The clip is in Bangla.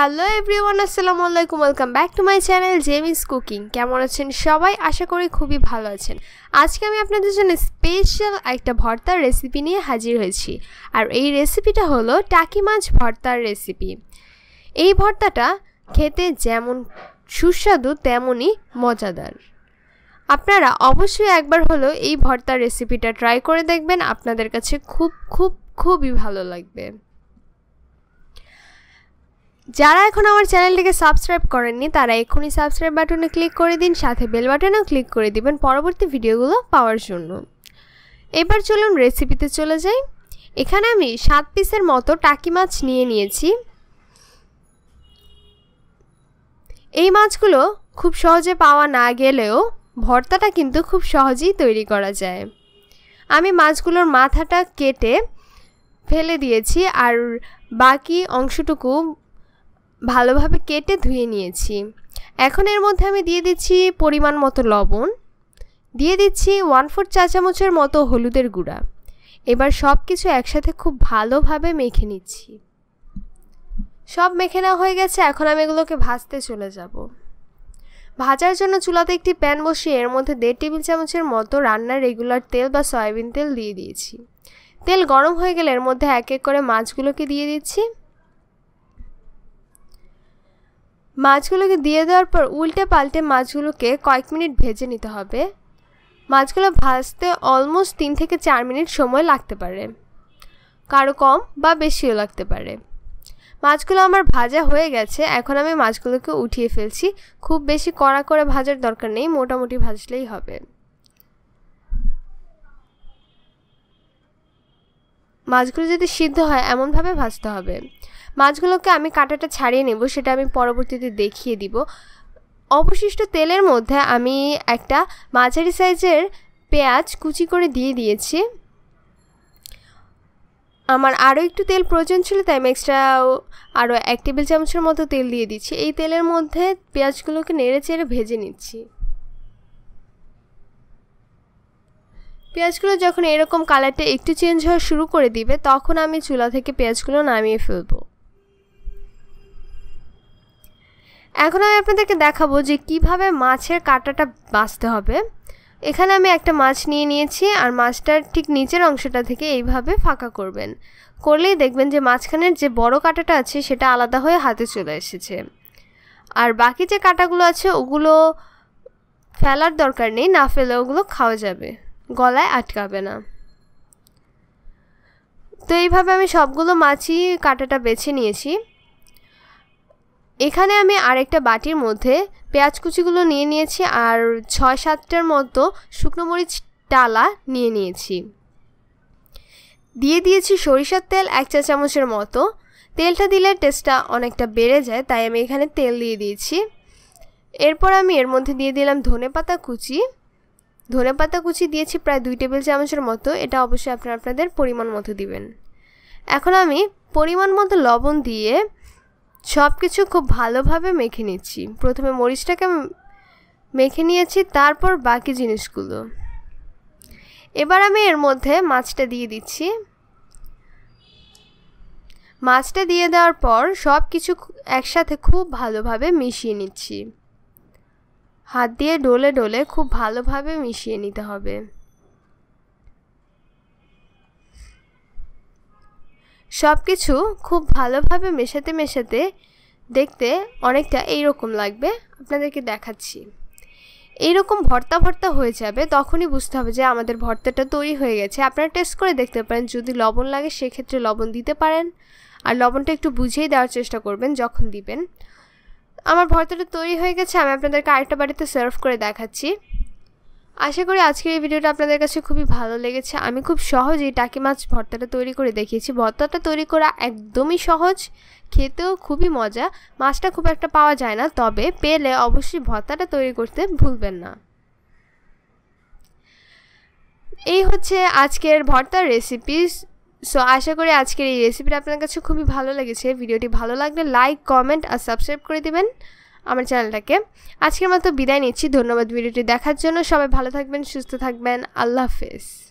হ্যালো এভরিওয়ান আসসালামু আলাইকুম welcome back to my channel জেমিস কুকিং কেমন আছেন সবাই আশা করি খুবই ভালো আছেন আজকে আমি আপনাদের জন্য স্পেশাল একটা ভর্তার রেসিপি নিয়ে হাজির হয়েছি আর এই রেসিপিটা হলো টাকি মাছ ভর্তার রেসিপি এই ভর্তাটা খেতে যেমন সুস্বাদু তেমনই মজাদার আপনারা অবশ্যই একবার হলো এই ভর্তার রেসিপিটা ট্রাই করে দেখবেন আপনাদের কাছে খুব খুব খুবই ভালো লাগবে যারা এখন আমার চ্যানেলটিকে সাবস্ক্রাইব করেননি তারা এক্ষুনি সাবস্ক্রাইব বাটনে ক্লিক করে দিন সাথে বেল বাটনেও ক্লিক করে দিবেন পরবর্তী ভিডিওগুলো পাওয়ার জন্য এবার চলুন রেসিপিতে চলে যাই এখানে আমি সাত পিসের মতো টাকি মাছ নিয়ে নিয়েছি এই মাছগুলো খুব সহজে পাওয়া না গেলেও ভর্তাটা কিন্তু খুব সহজেই তৈরি করা যায় আমি মাছগুলোর মাথাটা কেটে ফেলে দিয়েছি আর বাকি অংশটুকু ভালোভাবে কেটে ধুয়ে নিয়েছি এখন এর মধ্যে আমি দিয়ে দিচ্ছি পরিমাণ মতো লবণ দিয়ে দিচ্ছি ওয়ান ফোর চা চামচের মতো হলুদের গুঁড়া এবার সব কিছু একসাথে খুব ভালোভাবে মেখে নিচ্ছি সব মেখে নেওয়া হয়ে গেছে এখন আমি এগুলোকে ভাজতে চলে যাব ভাজার জন্য চুলাতে একটি প্যান বসিয়ে এর মধ্যে দেড় টেবিল চামচের মতো রান্নার রেগুলার তেল বা সয়াবিন তেল দিয়ে দিয়েছি তেল গরম হয়ে গেলে এর মধ্যে এক এক করে মাছগুলোকে দিয়ে দিচ্ছি মাছগুলোকে দিয়ে দেওয়ার পর উল্টে পাল্টে মাছগুলোকে কয়েক মিনিট ভেজে নিতে হবে মাছগুলো ভাজতে অলমোস্ট তিন থেকে চার মিনিট সময় লাগতে পারে কারো কম বা বেশিও লাগতে পারে মাছগুলো আমার ভাজা হয়ে গেছে এখন আমি মাছগুলোকে উঠিয়ে ফেলছি খুব বেশি কড়া করে ভাজার দরকার নেই মোটামুটি ভাজলেই হবে মাছগুলো যদি সিদ্ধ হয় এমনভাবে ভাজতে হবে মাছগুলোকে আমি কাঁটাটা ছাড়িয়ে নেব সেটা আমি পরবর্তীতে দেখিয়ে দিব অবশিষ্ট তেলের মধ্যে আমি একটা মাঝারি সাইজের পেঁয়াজ কুচি করে দিয়ে দিয়েছি আমার আরও একটু তেল প্রয়োজন ছিল তাই আমি এক্সট্রা আরও এক টেবিল চামচের মতো তেল দিয়ে দিচ্ছি এই তেলের মধ্যে পেঁয়াজগুলোকে নেড়ে চেড়ে ভেজে নিচ্ছি পেঁয়াজগুলো যখন এরকম কালারটা একটু চেঞ্জ হওয়া শুরু করে দিবে তখন আমি চুলা থেকে পেঁয়াজগুলো নামিয়ে ফেলব এখন আমি আপনাদেরকে দেখাবো যে কিভাবে মাছের কাঁটাটা বাঁচতে হবে এখানে আমি একটা মাছ নিয়ে নিয়েছি আর মাছটার ঠিক নিচের অংশটা থেকে এইভাবে ফাঁকা করবেন করলেই দেখবেন যে মাঝখানের যে বড় কাঁটাটা আছে সেটা আলাদা হয়ে হাতে চলে এসেছে আর বাকি যে কাঁটাগুলো আছে ওগুলো ফেলার দরকার নেই না ফেলে ওগুলো খাওয়া যাবে গলায় আটকাবে না তো এইভাবে আমি সবগুলো মাছই কাটাটা বেছে নিয়েছি এখানে আমি আরেকটা বাটির মধ্যে পেঁয়াজ কুচিগুলো নিয়ে নিয়েছি আর ছয় সাতটার মতো শুকনো মরিচ ডালা নিয়ে নিয়েছি দিয়ে দিয়েছি সরিষার তেল এক চা চামচের মতো তেলটা দিলে টেস্টটা অনেকটা বেড়ে যায় তাই আমি এখানে তেল দিয়ে দিয়েছি এরপর আমি এর মধ্যে দিয়ে দিলাম ধনে পাতা কুচি ধনে পাতা কুচি দিয়েছি প্রায় দুই টেবিল চামচের মতো এটা অবশ্যই আপনারা আপনাদের পরিমাণ মতো দিবেন এখন আমি পরিমাণ মতো লবণ দিয়ে সব কিছু খুব ভালোভাবে মেখে নিচ্ছি প্রথমে মরিচটাকে মেখে নিয়েছি তারপর বাকি জিনিসগুলো এবার আমি এর মধ্যে মাছটা দিয়ে দিচ্ছি মাছটা দিয়ে দেওয়ার পর সব কিছু একসাথে খুব ভালোভাবে মিশিয়ে নিচ্ছি হাত দিয়ে ডলে ডলে খুব ভালোভাবে মিশিয়ে নিতে হবে সব কিছু খুব ভালোভাবে মেশাতে মেশাতে দেখতে অনেকটা এইরকম লাগবে আপনাদেরকে দেখাচ্ছি এইরকম ভর্তা ভর্তা হয়ে যাবে তখনই বুঝতে হবে যে আমাদের ভর্তাটা তৈরি হয়ে গেছে আপনারা টেস্ট করে দেখতে পারেন যদি লবণ লাগে সেক্ষেত্রে লবণ দিতে পারেন আর লবণটা একটু বুঝেই দেওয়ার চেষ্টা করবেন যখন দিবেন আমার ভর্তাটা তৈরি হয়ে গেছে আমি আপনাদেরকে আরেকটা বাড়িতে সার্ভ করে দেখাচ্ছি আশা করি আজকের এই ভিডিওটা আপনাদের কাছে খুবই ভালো লেগেছে আমি খুব সহজেই টাকি মাছ ভর্তাটা তৈরি করে দেখিয়েছি ভর্তাটা তৈরি করা একদমই সহজ খেতেও খুবই মজা মাছটা খুব একটা পাওয়া যায় না তবে পেলে অবশ্যই ভর্তাটা তৈরি করতে ভুলবেন না এই হচ্ছে আজকের ভর্তার রেসিপি সো আশা করি আজকের এই রেসিপিটা আপনার কাছে খুবই ভালো লেগেছে ভিডিওটি ভালো লাগলে লাইক কমেন্ট আর সাবস্ক্রাইব করে দেবেন আমার চ্যানেলটাকে আজকের মতো বিদায় নিচ্ছি ধন্যবাদ ভিডিওটি দেখার জন্য সবাই ভালো থাকবেন সুস্থ থাকবেন আল্লাহ হাফেজ